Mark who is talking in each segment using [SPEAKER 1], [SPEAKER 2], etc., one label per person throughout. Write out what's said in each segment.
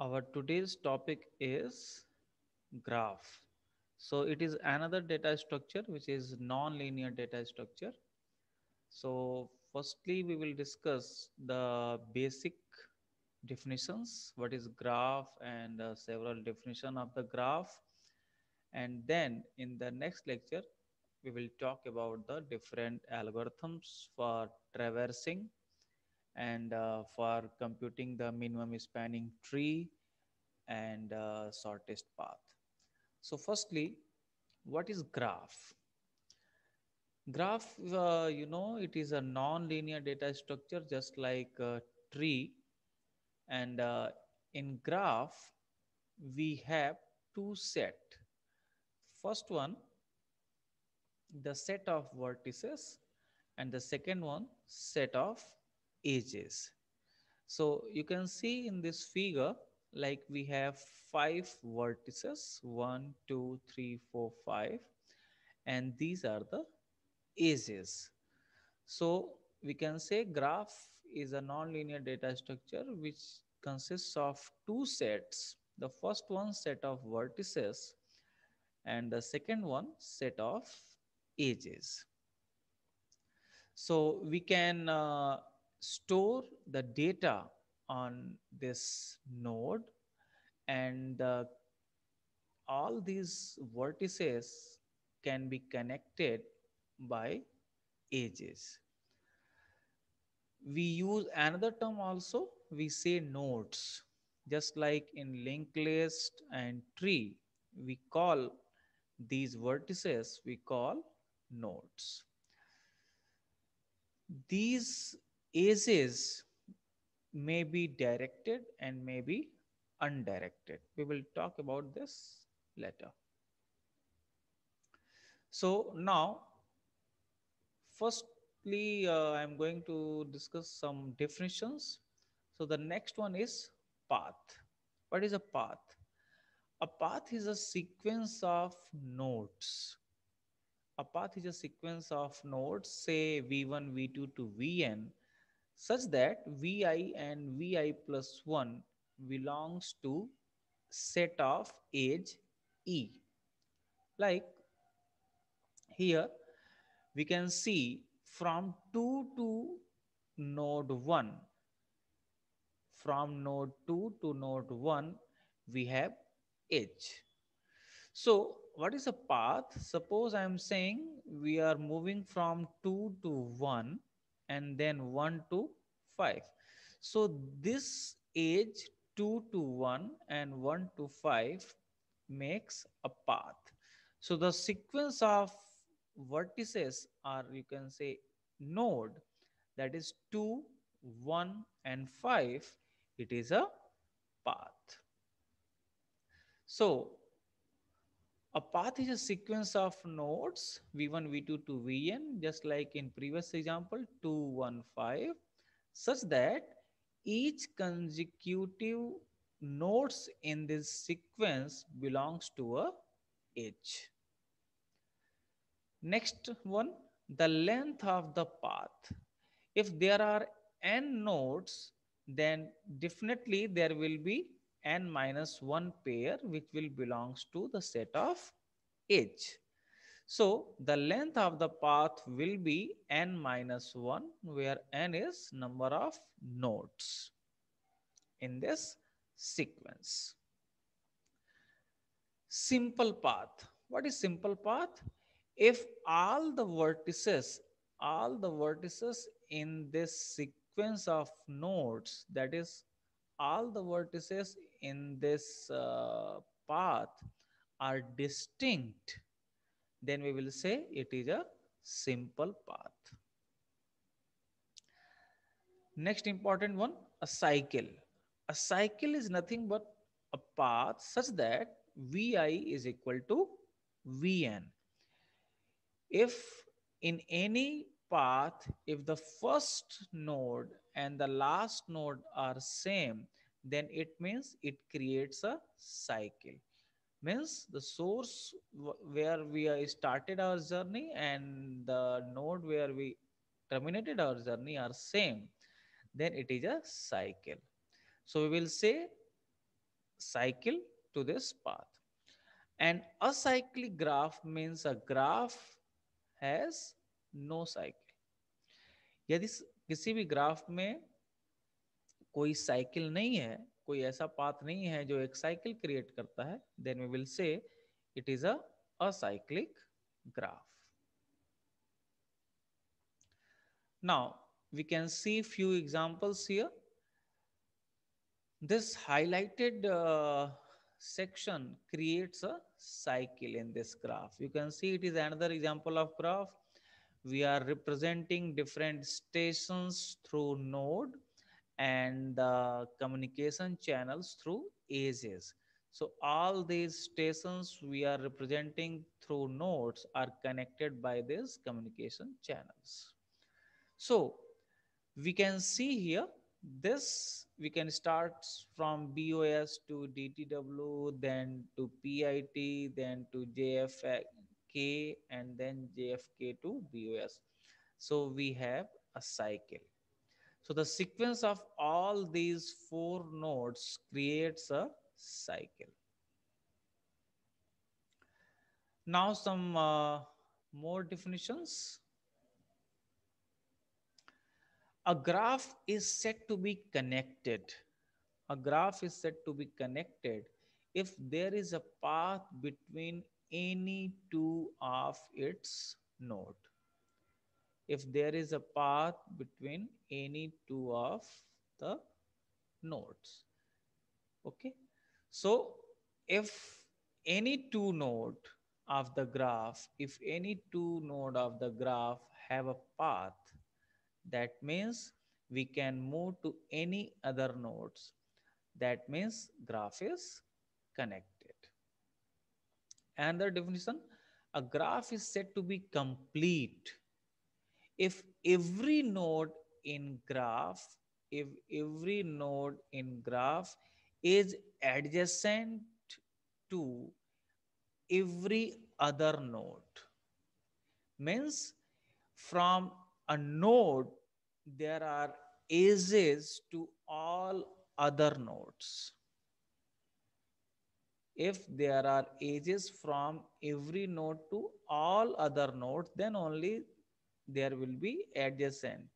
[SPEAKER 1] our today's topic is graph so it is another data structure which is non-linear data structure so firstly we will discuss the basic definitions what is graph and uh, several definition of the graph and then in the next lecture we will talk about the different algorithms for traversing and uh, for computing the minimum spanning tree and uh, shortest path. So firstly, what is graph? Graph, uh, you know, it is a non-linear data structure just like tree. And uh, in graph, we have two set. First one, the set of vertices and the second one, set of ages. So you can see in this figure, like we have five vertices, one, two, three, four, five, and these are the ages. So we can say graph is a nonlinear data structure which consists of two sets. The first one set of vertices and the second one set of ages. So we can uh, store the data on this node and uh, all these vertices can be connected by edges. We use another term also, we say nodes. Just like in linked list and tree, we call these vertices, we call nodes. These is may be directed and may be undirected. We will talk about this later. So now, firstly, uh, I'm going to discuss some definitions. So the next one is path. What is a path? A path is a sequence of nodes. A path is a sequence of nodes, say V1, V2 to Vn, such that vi and vi plus 1 belongs to set of edge e. Like here we can see from 2 to node 1 from node 2 to node 1 we have edge. So what is a path? Suppose I am saying we are moving from 2 to 1 and then 1 to 5. So this age 2 to 1 and 1 to 5 makes a path. So the sequence of vertices are you can say node that is 2, 1 and 5. It is a path. So a path is a sequence of nodes V1, V2 to Vn, just like in previous example, 2, 1, 5, such that each consecutive nodes in this sequence belongs to a edge. Next one, the length of the path. If there are n nodes, then definitely there will be n minus 1 pair which will belongs to the set of H. So the length of the path will be n minus 1 where n is number of nodes in this sequence. Simple path. What is simple path? If all the vertices, all the vertices in this sequence of nodes that is all the vertices in this uh, path are distinct, then we will say it is a simple path. Next important one, a cycle. A cycle is nothing but a path such that Vi is equal to Vn. If in any path, if the first node and the last node are same, then it means it creates a cycle means the source where we started our journey and the node where we terminated our journey are same then it is a cycle so we will say cycle to this path and acyclic graph means a graph has no cycle this, किसी भी graph में कोई cycle नहीं है कोई ऐसा path नहीं है जो एक साइकिल क्रिएट करता है then we will say it is acyclic graph now we can see few examples here this highlighted section creates a cycle in this graph you can see it is another example of graph we are representing different station through node and the communication channels through ages. So all these stations we are representing through nodes are connected by these communication channels. So we can see here this we can start from BOS to DTW, then to PIT, then to JFK, and then JFK to BOS. So we have a cycle. So the sequence of all these four nodes creates a cycle. Now some uh, more definitions. A graph is said to be connected. A graph is said to be connected if there is a path between any two of its nodes if there is a path between any two of the nodes. Okay. So if any two node of the graph, if any two node of the graph have a path, that means we can move to any other nodes. That means graph is connected. And the definition, a graph is said to be complete if every node in graph if every node in graph is adjacent to every other node means from a node there are edges to all other nodes if there are edges from every node to all other nodes then only there will be adjacent.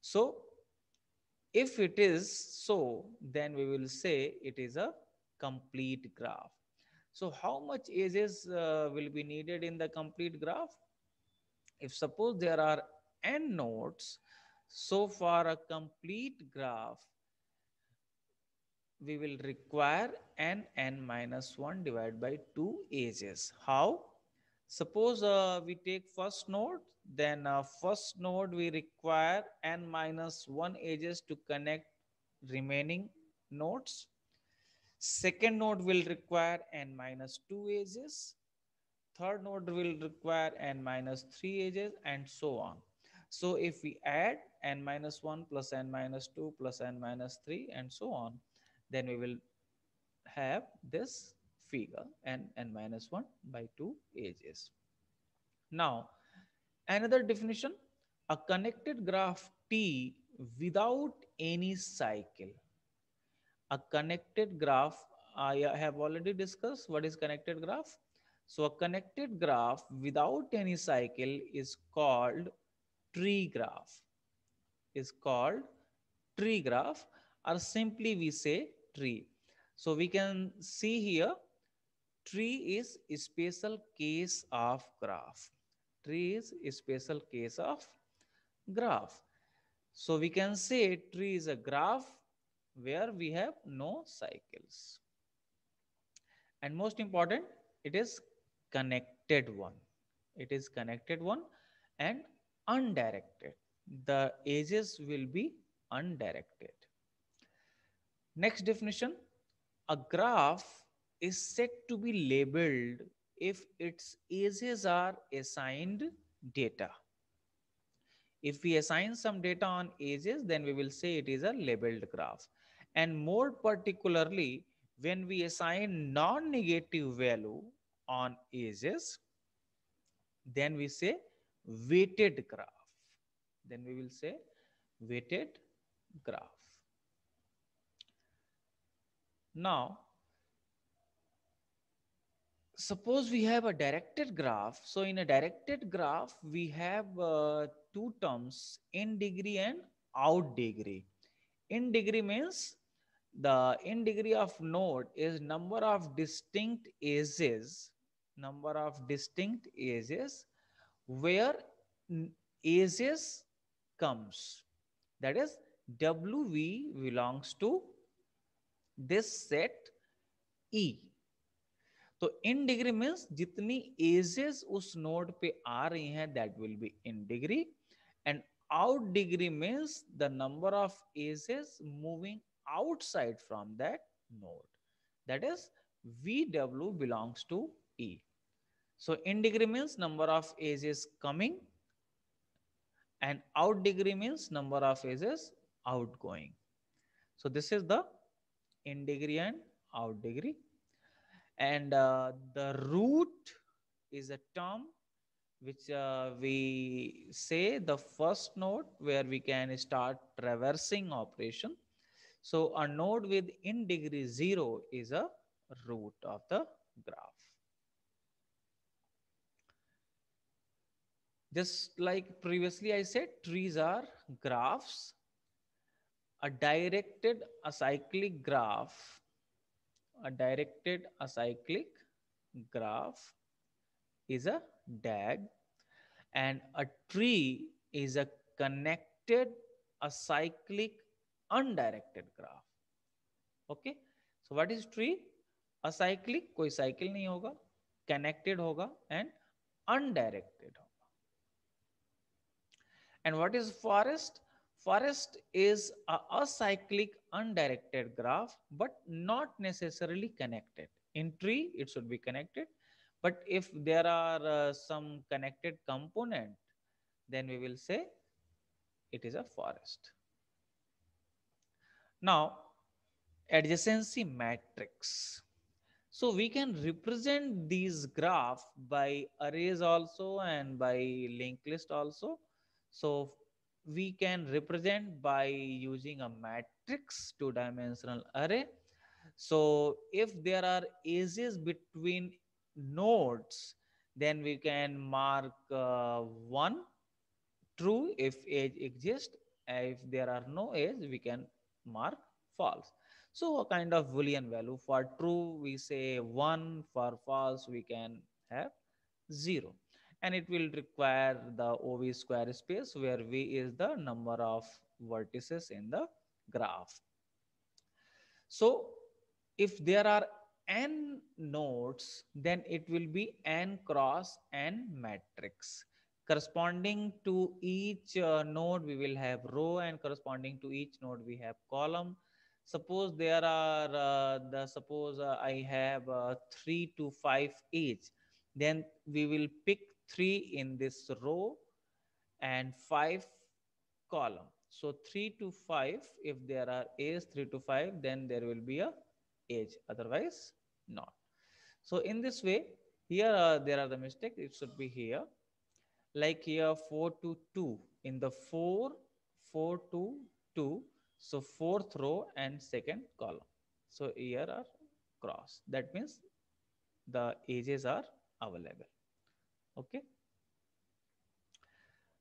[SPEAKER 1] So if it is so, then we will say it is a complete graph. So how much edges uh, will be needed in the complete graph? If suppose there are n nodes, so for a complete graph, we will require n n minus 1 divided by 2 edges. How? Suppose uh, we take first node, then uh, first node we require n minus 1 edges to connect remaining nodes. Second node will require n minus 2 edges. Third node will require n minus 3 edges and so on. So if we add n minus 1 plus n minus 2 plus n minus 3 and so on, then we will have this figure n n minus 1 by 2 ages. Now, another definition, a connected graph T without any cycle. A connected graph, I have already discussed what is connected graph. So a connected graph without any cycle is called tree graph, is called tree graph or simply we say tree. So we can see here tree is a special case of graph tree is a special case of graph so we can say tree is a graph where we have no cycles and most important it is connected one it is connected one and undirected the edges will be undirected next definition a graph is said to be labeled if its ages are assigned data. If we assign some data on ages, then we will say it is a labeled graph. And more particularly, when we assign non-negative value on ages, then we say weighted graph. Then we will say weighted graph. Now, suppose we have a directed graph. So in a directed graph, we have uh, two terms, in degree and out degree. In degree means the in degree of node is number of distinct edges, number of distinct edges where edges comes. That is WV belongs to this set E तो in degree means जितनी edges उस node पे आ रही हैं that will be in degree and out degree means the number of edges moving outside from that node that is V W belongs to E so in degree means number of edges coming and out degree means number of edges out going so this is the in degree and out degree and uh, the root is a term which uh, we say the first node where we can start traversing operation. So a node with in degree zero is a root of the graph. Just like previously I said, trees are graphs. A directed acyclic graph a directed acyclic graph is a DAG and a tree is a connected acyclic undirected graph. Okay. So what is tree? Acyclic कोई cycle नहीं होगा connected होगा and undirected होगा. And what is forest? Forest is a acyclic undirected graph, but not necessarily connected. In tree, it should be connected. But if there are uh, some connected component, then we will say it is a forest. Now, adjacency matrix. So we can represent these graph by arrays also and by linked list also. So we can represent by using a matrix two dimensional array. So if there are edges between nodes, then we can mark uh, one true if edge exists. If there are no edge, we can mark false. So a kind of Boolean value for true, we say one, for false, we can have zero and it will require the OV square space where V is the number of vertices in the graph. So if there are n nodes, then it will be n cross n matrix. Corresponding to each uh, node, we will have row and corresponding to each node, we have column. Suppose there are uh, the suppose uh, I have uh, three to five each, then we will pick 3 in this row and 5 column. So 3 to 5, if there are A's 3 to 5, then there will be a age, otherwise not. So in this way, here uh, there are the mistakes, it should be here. Like here 4 to 2, in the 4, 4 to 2, so fourth row and second column. So here are cross. That means the ages are available. Okay.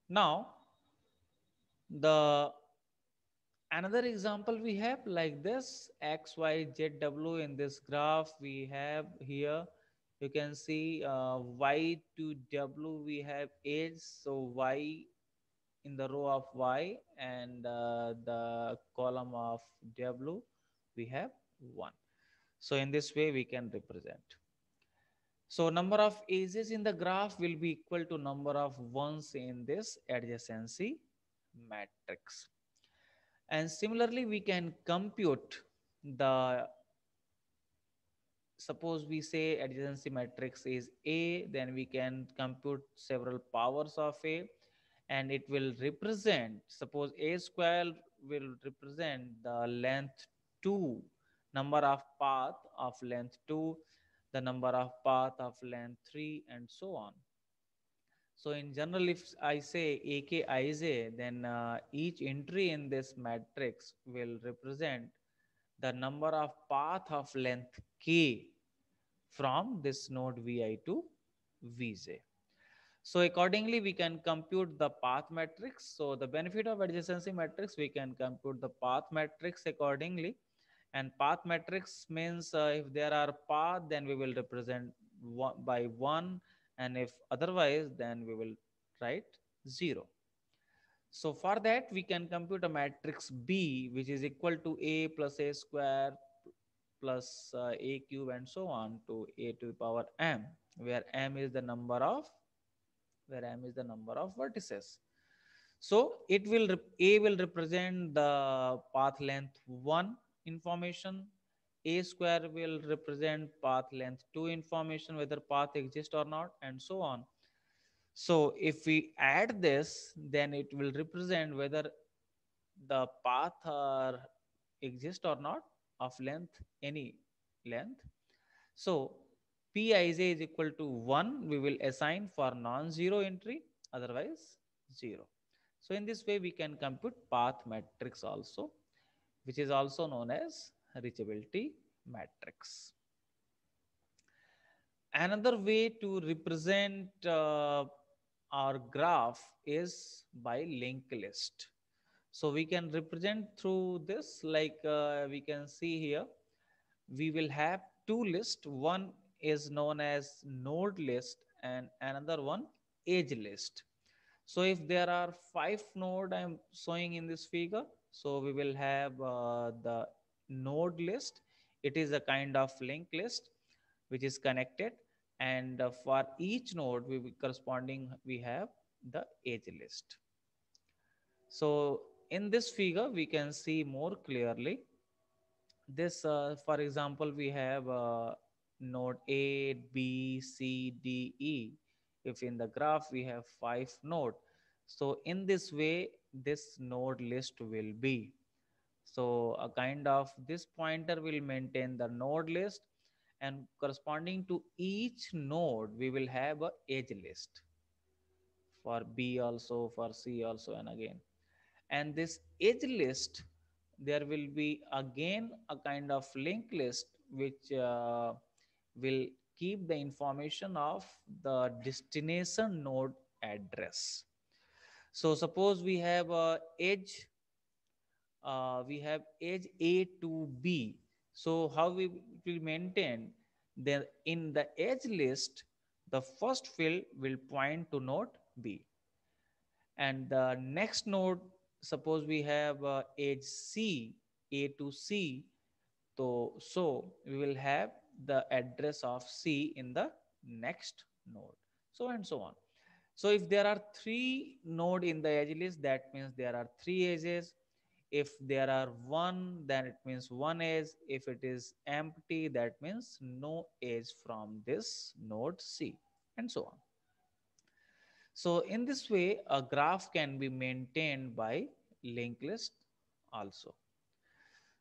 [SPEAKER 1] Now, the another example we have like this x, y, z, w in this graph we have here you can see uh, y to w we have age so y in the row of y and uh, the column of w we have 1 so in this way we can represent so number of edges in the graph will be equal to number of ones in this adjacency matrix. And similarly, we can compute the, suppose we say adjacency matrix is A, then we can compute several powers of A and it will represent, suppose A square will represent the length two, number of path of length two the number of path of length 3 and so on. So in general, if I say AKIJ, then uh, each entry in this matrix will represent the number of path of length K from this node VI to VJ. So accordingly, we can compute the path matrix. So the benefit of adjacency matrix, we can compute the path matrix accordingly and path matrix means uh, if there are path then we will represent one by one and if otherwise then we will write zero so for that we can compute a matrix b which is equal to a plus a square plus uh, a cube and so on to a to the power m where m is the number of where m is the number of vertices so it will a will represent the path length 1 information a square will represent path length to information whether path exists or not and so on so if we add this then it will represent whether the path are exist or not of length any length so p i j is equal to 1 we will assign for non-zero entry otherwise 0 so in this way we can compute path matrix also which is also known as reachability matrix. Another way to represent uh, our graph is by linked list. So we can represent through this, like uh, we can see here, we will have two lists. One is known as node list and another one edge list. So if there are five node I'm showing in this figure, so we will have uh, the node list. It is a kind of link list which is connected. And uh, for each node, we will corresponding, we have the age list. So in this figure, we can see more clearly. This, uh, for example, we have uh, node A, B, C, D, E. If in the graph, we have five node. So in this way, this node list will be. So a kind of this pointer will maintain the node list and corresponding to each node, we will have a edge list for B also, for C also, and again. And this edge list, there will be again a kind of link list which uh, will keep the information of the destination node address. So suppose we have a uh, edge, uh, we have edge A to B. So how we will maintain then in the edge list, the first fill will point to node B. And the next node, suppose we have uh, edge C, A to C. So, so we will have the address of C in the next node. So and so on. So if there are three node in the edge list, that means there are three edges. If there are one, then it means one edge. If it is empty, that means no edge from this node C and so on. So in this way, a graph can be maintained by linked list also.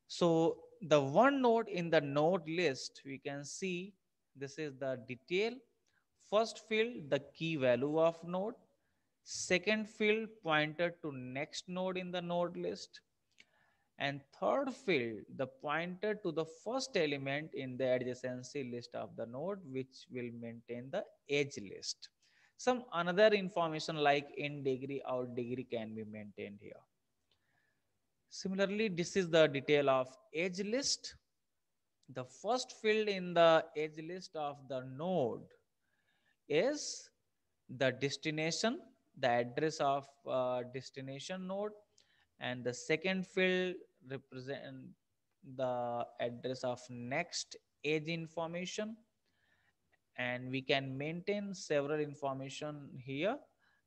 [SPEAKER 1] So the one node in the node list, we can see this is the detail First field, the key value of node. Second field, pointer to next node in the node list. And third field, the pointer to the first element in the adjacency list of the node, which will maintain the edge list. Some another information like in degree or degree can be maintained here. Similarly, this is the detail of edge list. The first field in the edge list of the node is the destination, the address of uh, destination node, and the second field represent the address of next edge information. And we can maintain several information here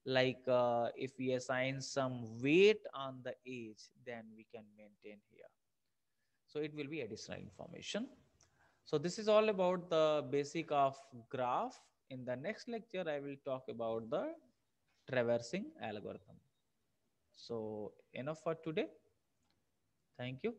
[SPEAKER 1] like uh, if we assign some weight on the age, then we can maintain here. So it will be additional information. So this is all about the basic of graph in the next lecture, I will talk about the traversing algorithm. So enough for today. Thank you.